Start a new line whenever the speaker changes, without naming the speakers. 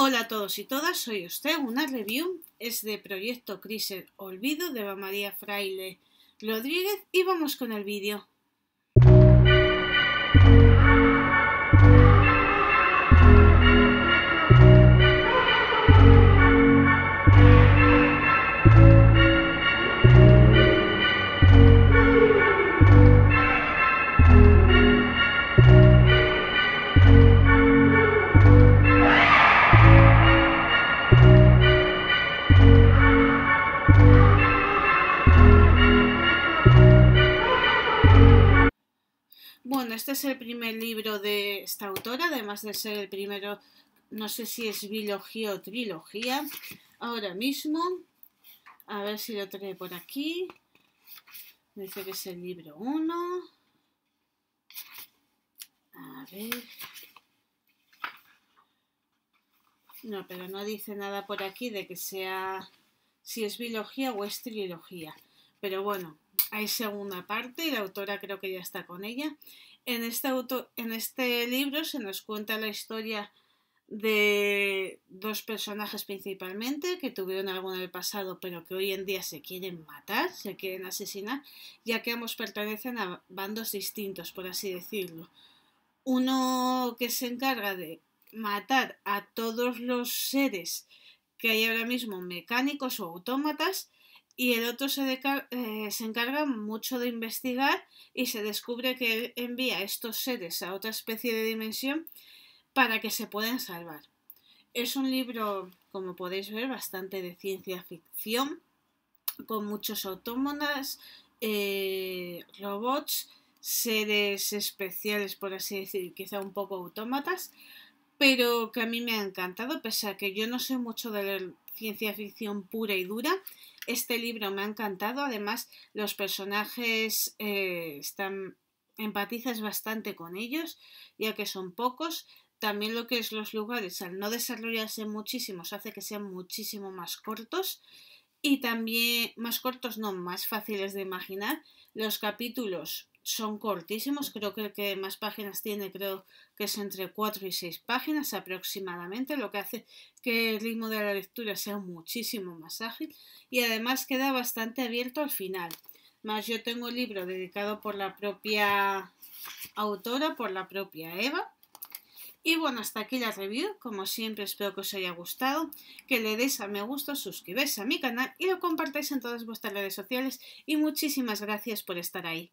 Hola a todos y todas, soy usted. Una review es de Proyecto Criser Olvido de Eva María Fraile Rodríguez y vamos con el vídeo. Bueno, este es el primer libro de esta autora, además de ser el primero, no sé si es biología o trilogía, ahora mismo. A ver si lo trae por aquí. dice que es el libro 1. A ver. No, pero no dice nada por aquí de que sea si es biología o es trilogía. Pero bueno, hay segunda parte y la autora creo que ya está con ella. En este, en este libro se nos cuenta la historia de dos personajes principalmente que tuvieron algo en el pasado pero que hoy en día se quieren matar, se quieren asesinar, ya que ambos pertenecen a bandos distintos, por así decirlo. Uno que se encarga de matar a todos los seres que hay ahora mismo mecánicos o autómatas y el otro se, eh, se encarga mucho de investigar y se descubre que envía estos seres a otra especie de dimensión para que se puedan salvar. Es un libro, como podéis ver, bastante de ciencia ficción, con muchos autómatas, eh, robots, seres especiales, por así decir, quizá un poco autómatas, pero que a mí me ha encantado, pese a que yo no sé mucho de la ciencia ficción pura y dura, este libro me ha encantado, además los personajes eh, están empatizas bastante con ellos, ya que son pocos. También lo que es los lugares, al no desarrollarse muchísimos, hace que sean muchísimo más cortos y también más cortos, no, más fáciles de imaginar. Los capítulos son cortísimos, creo que el que más páginas tiene creo que es entre 4 y 6 páginas aproximadamente, lo que hace que el ritmo de la lectura sea muchísimo más ágil y además queda bastante abierto al final. Más yo tengo el libro dedicado por la propia autora, por la propia Eva. Y bueno, hasta aquí la review. Como siempre, espero que os haya gustado, que le deis a me gusta, suscribáis a mi canal y lo compartáis en todas vuestras redes sociales. Y muchísimas gracias por estar ahí.